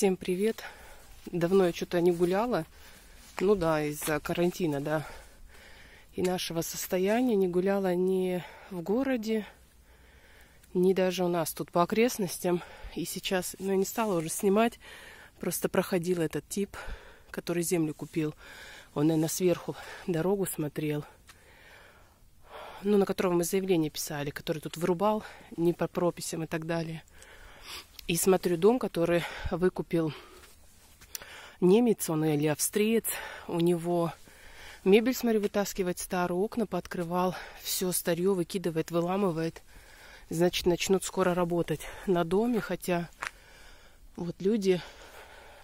Всем привет! Давно я что-то не гуляла. Ну да, из-за карантина, да. И нашего состояния не гуляла ни в городе, ни даже у нас тут по окрестностям. И сейчас, ну я не стала уже снимать, просто проходил этот тип, который землю купил. Он, наверное, сверху дорогу смотрел. Ну, на которого мы заявление писали, который тут вырубал, не по прописям и так далее. И смотрю дом, который выкупил немец, он или австриец. У него мебель, смотрю, вытаскивает старые окна, подкрывал, все старье выкидывает, выламывает. Значит, начнут скоро работать на доме, хотя вот люди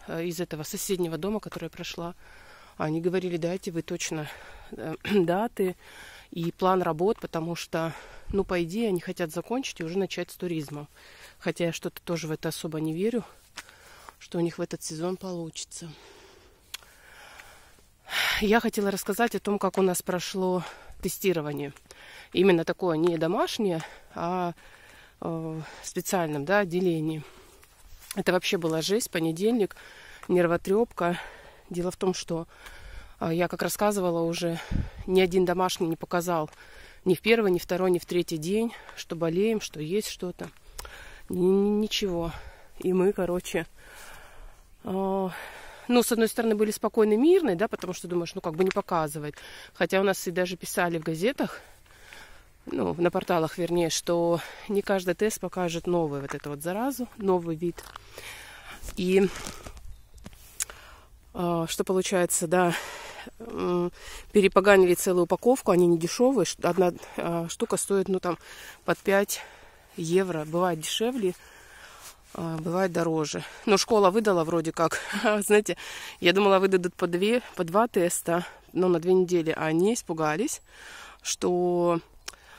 э, из этого соседнего дома, который я прошла, они говорили, дайте вы точно э, даты и план работ, потому что, ну, по идее, они хотят закончить и уже начать с туризма. Хотя я что-то тоже в это особо не верю, что у них в этот сезон получится. Я хотела рассказать о том, как у нас прошло тестирование. Именно такое не домашнее, а э, в специальном да, отделении. Это вообще была жесть, понедельник, нервотрепка. Дело в том, что а, я, как рассказывала уже, ни один домашний не показал ни в первый, ни второй, ни в третий день, что болеем, что есть что-то ничего. И мы, короче, а, ну, с одной стороны, были спокойны, мирные, да, потому что думаешь, ну, как бы не показывать. Хотя у нас и даже писали в газетах, ну, на порталах, вернее, что не каждый тест покажет новую вот эту вот заразу, новый вид. И а, что получается, да, перепоганили целую упаковку, они не дешевые, одна а, штука стоит, ну, там, под 5 евро. Бывает дешевле, а, бывает дороже. Но школа выдала вроде как. А, знаете, я думала, выдадут по, две, по два теста, но на две недели. А они испугались, что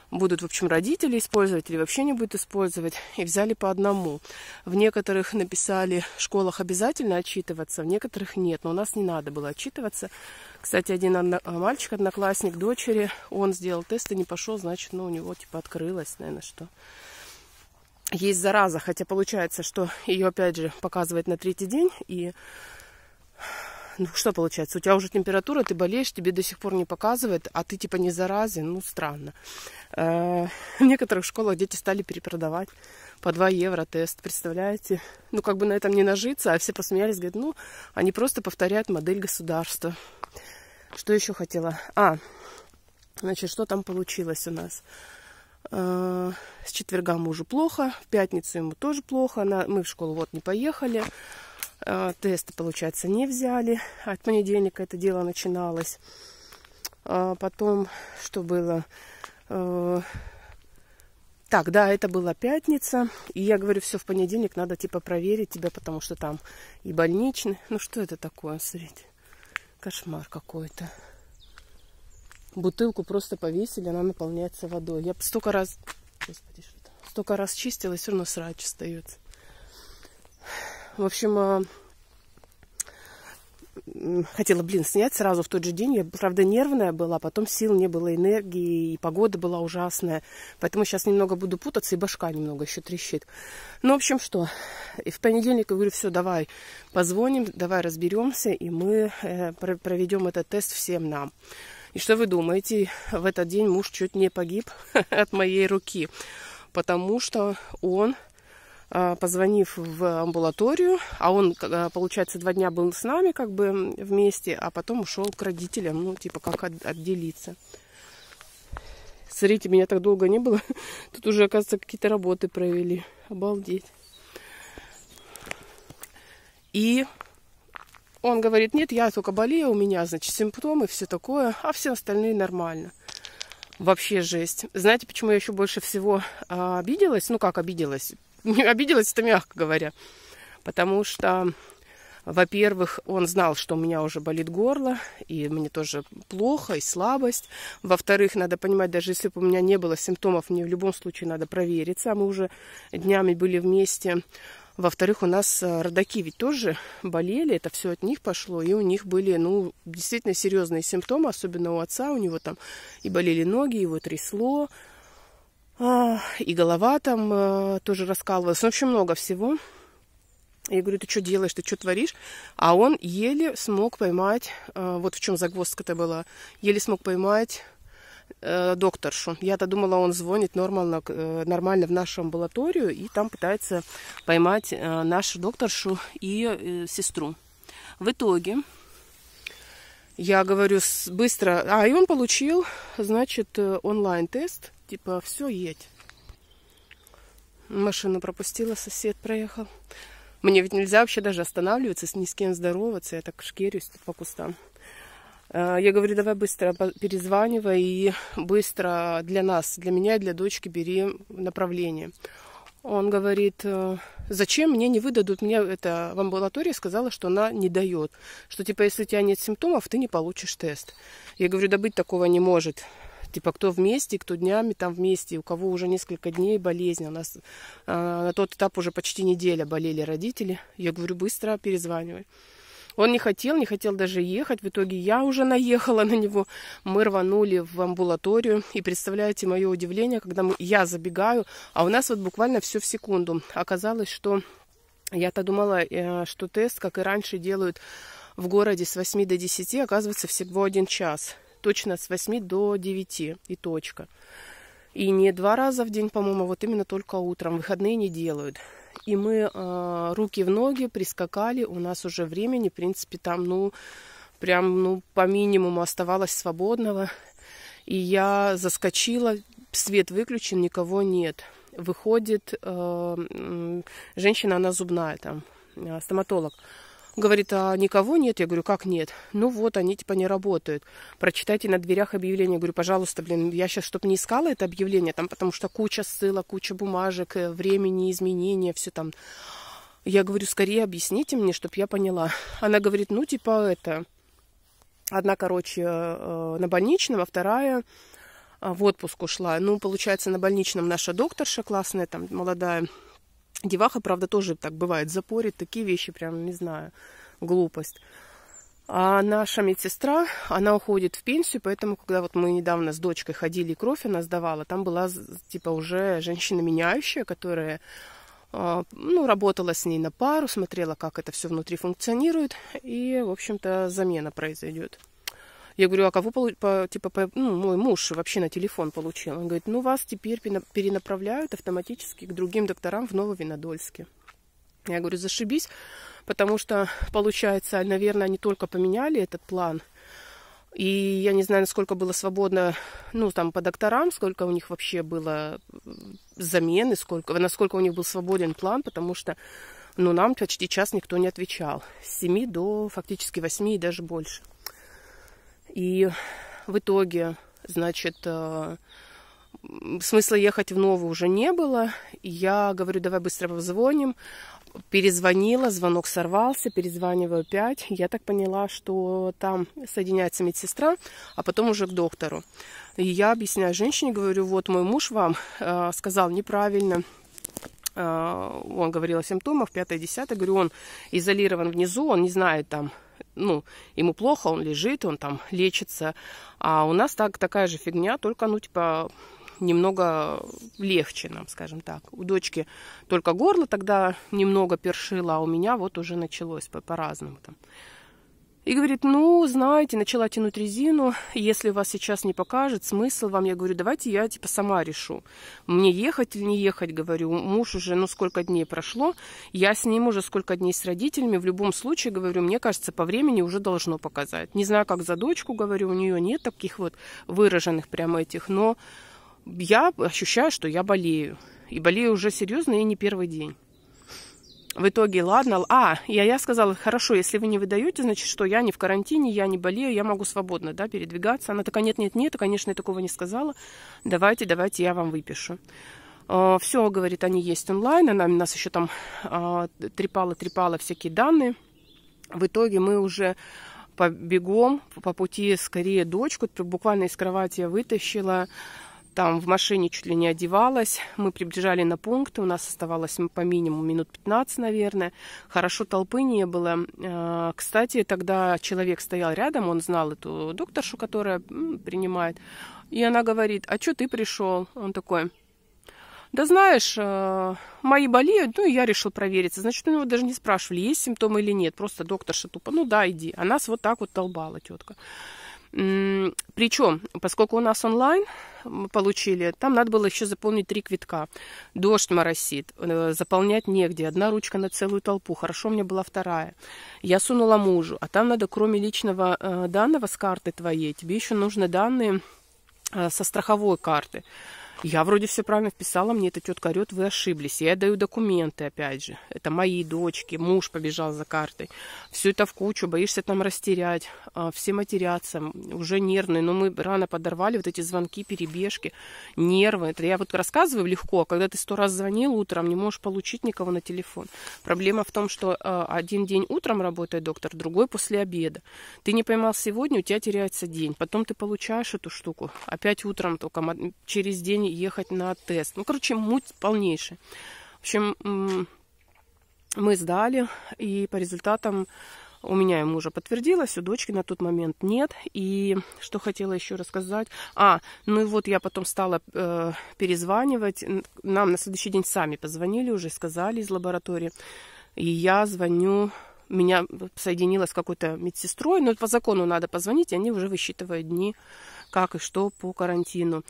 будут, в общем, родители использовать или вообще не будут использовать, и взяли по одному. В некоторых написали, в школах обязательно отчитываться, в некоторых нет, но у нас не надо было отчитываться. Кстати, один а, мальчик, одноклассник дочери, он сделал тест и не пошел, значит, ну, у него, типа, открылось, наверное, что есть зараза, хотя получается, что ее опять же показывает на третий день. И ну что получается, у тебя уже температура, ты болеешь, тебе до сих пор не показывает, а ты типа не заразен, ну странно. Э, в некоторых школах дети стали перепродавать по 2 евро тест, представляете? Ну как бы на этом не нажиться, а все посмеялись, говорят, ну они просто повторяют модель государства. Что еще хотела? А, значит, что там получилось у нас? Э, с четверга мужу плохо, в пятницу ему тоже плохо. Она, мы в школу вот не поехали, э, тесты, получается, не взяли. От понедельника это дело начиналось. Э, потом, что было? Так, да, это была пятница. И я говорю, все, в понедельник надо типа проверить тебя, потому что там и больничный. Ну что это такое, смотрите. Кошмар какой-то бутылку просто повесили, она наполняется водой. Я столько раз... Господи, что Столько раз чистила, и все равно срач остается. В общем, а, хотела блин снять сразу в тот же день. Я, правда, нервная была, потом сил не было, энергии, и погода была ужасная. Поэтому сейчас немного буду путаться, и башка немного еще трещит. Ну, в общем, что. И в понедельник я говорю, все, давай позвоним, давай разберемся, и мы э, проведем этот тест всем нам. И что вы думаете, в этот день муж чуть не погиб от моей руки, потому что он а, позвонив в амбулаторию, а он, а, получается, два дня был с нами как бы вместе, а потом ушел к родителям, ну, типа, как отделиться. Смотрите, меня так долго не было. Тут уже, оказывается, какие-то работы провели. Обалдеть. И он говорит, нет, я только болею, у меня, значит, симптомы, все такое, а все остальные нормально. Вообще жесть. Знаете, почему я еще больше всего а, обиделась? Ну, как обиделась? обиделась это мягко говоря. Потому что, во-первых, он знал, что у меня уже болит горло, и мне тоже плохо, и слабость. Во-вторых, надо понимать, даже если бы у меня не было симптомов, мне в любом случае надо провериться. А мы уже днями были вместе во-вторых, у нас э, родаки ведь тоже болели, это все от них пошло, и у них были, ну, действительно серьезные симптомы, особенно у отца, у него там и болели ноги, его трясло, а, и голова там э, тоже раскалывалась, ну, в общем, много всего. Я говорю, ты что делаешь, ты что творишь? А он еле смог поймать, э, вот в чем загвоздка-то была, еле смог поймать э, докторшу. Я-то думала, он звонит нормально, э, нормально в нашу амбулаторию и там пытается поймать э, нашу докторшу и э, сестру. В итоге я говорю с, быстро, а и он получил, значит, э, онлайн-тест, типа все едь. Машину пропустила, сосед проехал. Мне ведь нельзя вообще даже останавливаться, ни с кем здороваться. Я так шкерюсь тут по кустам. Э, я говорю, давай быстро перезванивай и быстро для нас, для меня и для дочки бери направление. Он говорит, э, зачем мне не выдадут, мне это в амбулатории сказала, что она не дает, что типа если у тебя нет симптомов, ты не получишь тест. Я говорю, да быть такого не может. Типа кто вместе, кто днями там вместе, у кого уже несколько дней болезнь. У нас э, на тот этап уже почти неделя болели родители. Я говорю, быстро перезванивай. Он не хотел, не хотел даже ехать. В итоге я уже наехала на него. Мы рванули в амбулаторию. И представляете мое удивление, когда мы, я забегаю, а у нас вот буквально все в секунду. Оказалось, что я-то думала, э, что тест, как и раньше, делают в городе с 8 до 10, оказывается, всего один час. Точно с 8 до 9 и точка. И не два раза в день, по-моему, а вот именно только утром. Выходные не делают. И мы э, руки в ноги прискакали. У нас уже времени, в принципе, там, ну, прям, ну, по минимуму оставалось свободного. И я заскочила, свет выключен, никого нет. Выходит э, женщина, она зубная там, а, стоматолог. Говорит, а никого нет? Я говорю, как нет? Ну вот, они типа не работают. Прочитайте на дверях объявление. Я говорю, пожалуйста, блин, я сейчас, чтобы не искала это объявление, там, потому что куча ссылок, куча бумажек, э, времени, изменения, все там. Я говорю, скорее объясните мне, чтобы я поняла. Она говорит, ну типа это... Одна, короче, э, э, на больничном, а вторая в отпуск ушла. Ну, получается, на больничном наша докторша классная, там, молодая, Деваха, правда, тоже так бывает, запорит, такие вещи прям, не знаю, глупость. А наша медсестра, она уходит в пенсию, поэтому, когда вот мы недавно с дочкой ходили, кровь она сдавала, там была, типа, уже женщина меняющая, которая, а, ну, работала с ней на пару, смотрела, как это все внутри функционирует, и, в общем-то, замена произойдет. Я говорю, а кого, по, типа, по... ну, мой муж вообще на телефон получил? Он говорит, ну, вас теперь перенаправляют автоматически к другим докторам в Нововинодольске. Я говорю, зашибись, потому что, получается, наверное, они только поменяли этот план, и я не знаю, насколько было свободно, ну, там, по докторам, сколько у них вообще было замены, сколько, насколько у них был свободен план, потому что, ну, нам почти час никто не отвечал. С 7 до фактически 8 и даже больше. И в итоге, значит, э, смысла ехать в Новую уже не было. я говорю, давай быстро позвоним. Перезвонила, звонок сорвался, перезваниваю опять. Я так поняла, что там соединяется медсестра, а потом уже к доктору. И я объясняю женщине, говорю, вот мой муж вам э, сказал неправильно, э, он говорил о симптомах, 5-10, говорю, он изолирован внизу, он не знает там, ну, ему плохо, он лежит, он там лечится. А у нас так, такая же фигня, только, ну, типа, немного легче нам, скажем так. У дочки только горло тогда немного першило, а у меня вот уже началось по- по-разному там. И говорит, ну, знаете, начала тянуть резину, если вас сейчас не покажет, смысл вам, я говорю, давайте я типа сама решу. Мне ехать или не ехать, говорю, муж уже, ну, сколько дней прошло, я с ним уже сколько дней с родителями, в любом случае, говорю, мне кажется, по времени уже должно показать. Не знаю, как за дочку, говорю, у нее нет таких вот выраженных прямо этих, но я ощущаю, что я болею. И болею уже серьезно и не первый день. В итоге, ладно, а, я, я сказала, хорошо, если вы не выдаете, значит, что я не в карантине, я не болею, я могу свободно, да, передвигаться. Она такая, нет, нет, нет, конечно, я такого не сказала. Давайте, давайте, я вам выпишу а, все, говорит, они есть онлайн, она нас еще там трепала-трепала всякие данные. В итоге мы уже по бегом, по пути скорее дочку, буквально из кровати я вытащила, там в машине чуть ли не одевалась. Мы приближали на пункты, у нас оставалось по минимуму минут 15, наверное. Хорошо толпы не было. А, кстати, тогда человек стоял рядом, он знал эту докторшу, которая принимает. И она говорит, а что ты пришел? Он такой, да знаешь, э, мои болеют, ну и я решил провериться. Значит, у него даже не спрашивали, есть симптомы или нет. Просто докторша тупо, ну да, иди. А нас вот так вот толбала тетка. Причем, поскольку у нас онлайн мы получили, там надо было еще заполнить три квитка. Дождь моросит, э, заполнять негде, одна ручка на целую толпу. Хорошо, у меня была вторая. Я сунула мужу, а там надо кроме личного э, данного с карты твоей, тебе еще нужны данные э, со страховой карты. Я вроде все правильно вписала, мне эта тетка орет, вы ошиблись. Я даю документы, опять же. Это мои дочки, муж побежал за картой. Все это в кучу, боишься там растерять. А, все матерятся, уже нервные. Но мы рано подорвали вот эти звонки, перебежки, нервы. Это я вот рассказываю легко, а когда ты сто раз звонил утром, не можешь получить никого на телефон. Проблема в том, что а, один день утром работает доктор, другой после обеда. Ты не поймал сегодня, у тебя теряется день. Потом ты получаешь эту штуку. Опять утром только через день машине ехать на тест. Ну, короче, муть полнейшая. В общем, мы сдали, и по результатам у меня и мужа подтвердилось, у дочки на тот момент нет. И что хотела еще рассказать? А, ну и вот я потом стала э, перезванивать. Нам на следующий день сами позвонили уже, сказали из лаборатории. И я звоню, меня соединила с какой-то медсестрой, но по закону надо позвонить, и они уже высчитывают дни, как и что по карантину.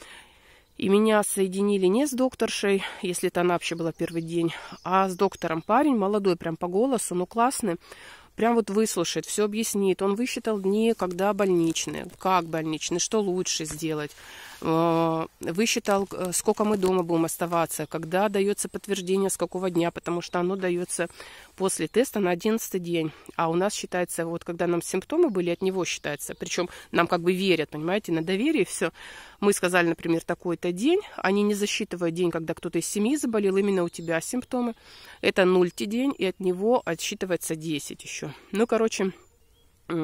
И меня соединили не с докторшей, если это она вообще была первый день, а с доктором. Парень молодой, прям по голосу, ну классный. Прям вот выслушает, все объяснит. Он высчитал дни, когда больничные, как больничные, что лучше сделать. Э, высчитал, э, сколько мы дома будем оставаться, когда дается подтверждение, с какого дня, потому что оно дается после теста на 11 день. А у нас считается, вот когда нам симптомы были, от него считается. Причем нам как бы верят, понимаете, на доверие все. Мы сказали, например, такой-то день. Они не засчитывают день, когда кто-то из семьи заболел, именно у тебя симптомы. Это нульти день, и от него отсчитывается 10 еще. Ну, короче, все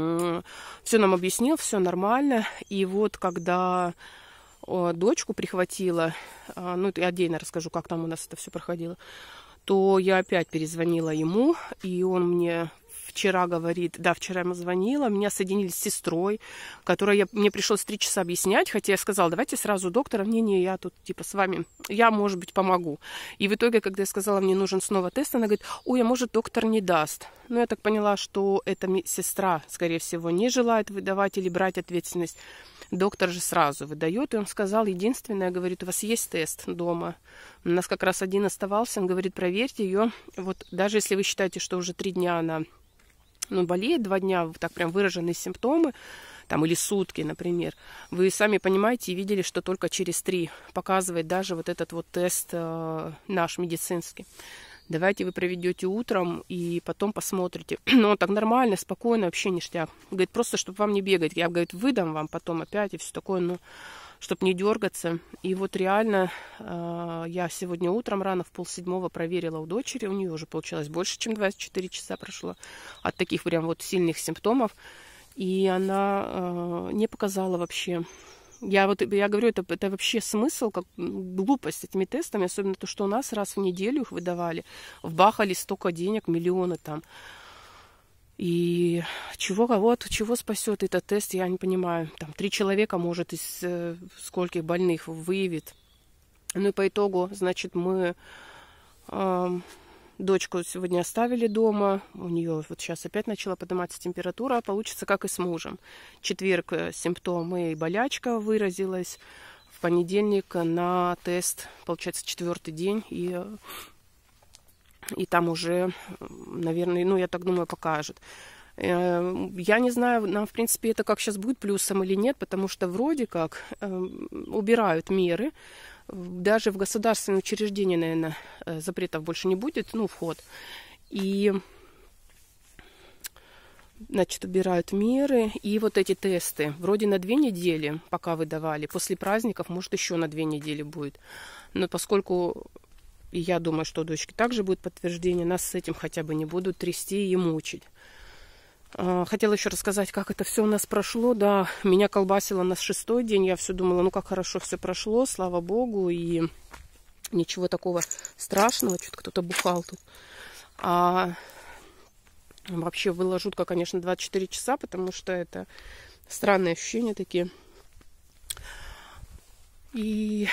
нам объяснил, все нормально. И вот когда э, дочку прихватила, э, ну, я отдельно расскажу, как там у нас это все проходило, то я опять перезвонила ему, и он мне вчера говорит, да, вчера ему звонила, меня соединили с сестрой, которая я, мне пришлось три часа объяснять, хотя я сказала, давайте сразу доктора, не, не, я тут типа с вами, я, может быть, помогу. И в итоге, когда я сказала, мне нужен снова тест, она говорит, ой, а может, доктор не даст. Но ну, я так поняла, что эта сестра, скорее всего, не желает выдавать или брать ответственность Доктор же сразу выдает, и он сказал, единственное, говорит, у вас есть тест дома. У нас как раз один оставался, он говорит, проверьте ее. Вот даже если вы считаете, что уже три дня она ну, болеет, два дня так прям выраженные симптомы, там, или сутки, например, вы сами понимаете и видели, что только через три показывает даже вот этот вот тест э, наш медицинский давайте вы проведете утром и потом посмотрите. Но он так нормально, спокойно, вообще ништяк. Говорит, просто, чтобы вам не бегать. Я, говорит, выдам вам потом опять и все такое, ну, чтобы не дергаться. И вот реально э, я сегодня утром рано в полседьмого проверила у дочери. У нее уже получилось больше, чем 24 часа прошло от таких прям вот сильных симптомов. И она э, не показала вообще я вот я говорю, это, это вообще смысл, как глупость с этими тестами, особенно то, что у нас раз в неделю их выдавали, вбахали столько денег, миллионы там. И чего кого а от чего спасет этот тест, я не понимаю. Там три человека, может, из э, скольких больных выявит. Ну и по итогу, значит, мы э, Дочку сегодня оставили дома. У нее вот сейчас опять начала подниматься температура. А получится, как и с мужем. Четверг э, симптомы и болячка выразилась. В понедельник на тест, получается, четвертый день. И и там уже, наверное, ну, я так думаю, покажет. Э, я не знаю, нам, в принципе, это как сейчас будет плюсом или нет, потому что вроде как эм, убирают меры, даже в государственные учреждения, наверное, э, запретов больше не будет, ну, вход. И, значит, убирают меры. И вот эти тесты, вроде на две недели, пока выдавали, после праздников, может, еще на две недели будет. Но поскольку и я думаю, что у дочки также будет подтверждение, нас с этим хотя бы не будут трясти и мучить. А, хотела еще рассказать, как это все у нас прошло. Да, меня колбасило на шестой день. Я все думала, ну как хорошо все прошло, слава богу. И ничего такого страшного. Что-то кто-то бухал тут. А вообще было жутко, конечно, 24 часа, потому что это странные ощущения такие. И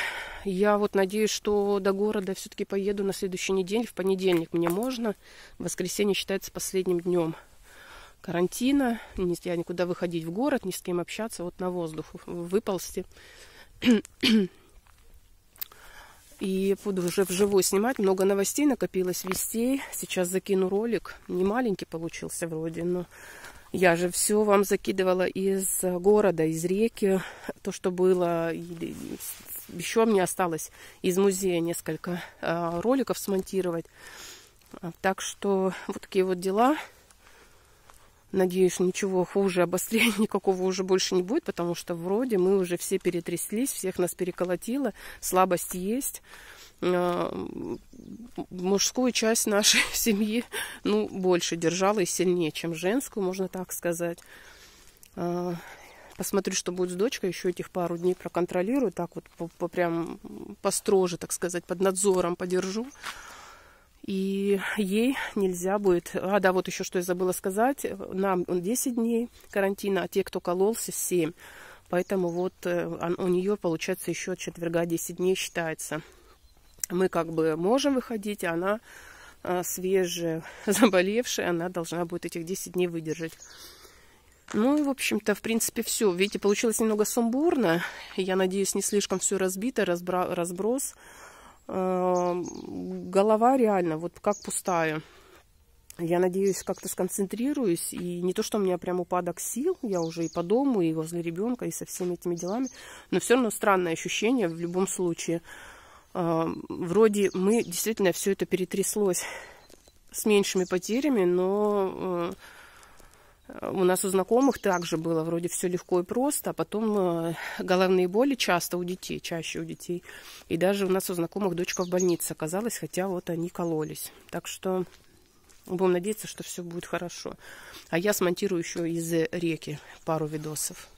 я вот надеюсь, что до города все-таки поеду на следующей неделе. В понедельник мне можно. В воскресенье считается последним днем карантина, не нельзя никуда выходить в город, ни с кем общаться, вот на воздух выползти. И буду уже вживую снимать. Много новостей накопилось, вестей. Сейчас закину ролик. Не маленький получился вроде, но я же все вам закидывала из э, города, из реки, то, что было. Еще мне осталось из музея несколько э, роликов смонтировать. Так что вот такие вот дела. Надеюсь, ничего хуже, обострения никакого уже больше не будет, потому что вроде мы уже все перетряслись, всех нас переколотило, слабость есть. А, мужскую часть нашей семьи, ну, больше держала и сильнее, чем женскую, можно так сказать. А, посмотрю, что будет с дочкой, еще этих пару дней проконтролирую, так вот по, по, прям построже, так сказать, под надзором подержу и ей нельзя будет... А, да, вот еще что я забыла сказать. Нам 10 дней карантина, а те, кто кололся, 7. Поэтому вот э, у нее, получается, еще от четверга 10 дней считается. Мы как бы можем выходить, а она свежая, заболевшая, она должна будет этих 10 дней выдержать. Ну и, в общем-то, в принципе, все. Видите, получилось немного сумбурно. Я надеюсь, не слишком все разбито, разбра... разброс. Э, голова реально вот как пустая. Я надеюсь, как-то сконцентрируюсь. И не то, что у меня прям упадок сил, я уже и по дому, и возле ребенка, и со всеми этими делами. Но все равно странное ощущение в любом случае. Э, вроде мы действительно все это перетряслось с меньшими потерями, но э, Э, у нас у знакомых также было вроде все легко и просто, а потом э, головные боли часто у детей, чаще у детей. И даже у нас у знакомых дочка в больнице оказалась, хотя вот они кололись. Так что будем надеяться, что все будет хорошо. А я смонтирую еще из реки пару видосов.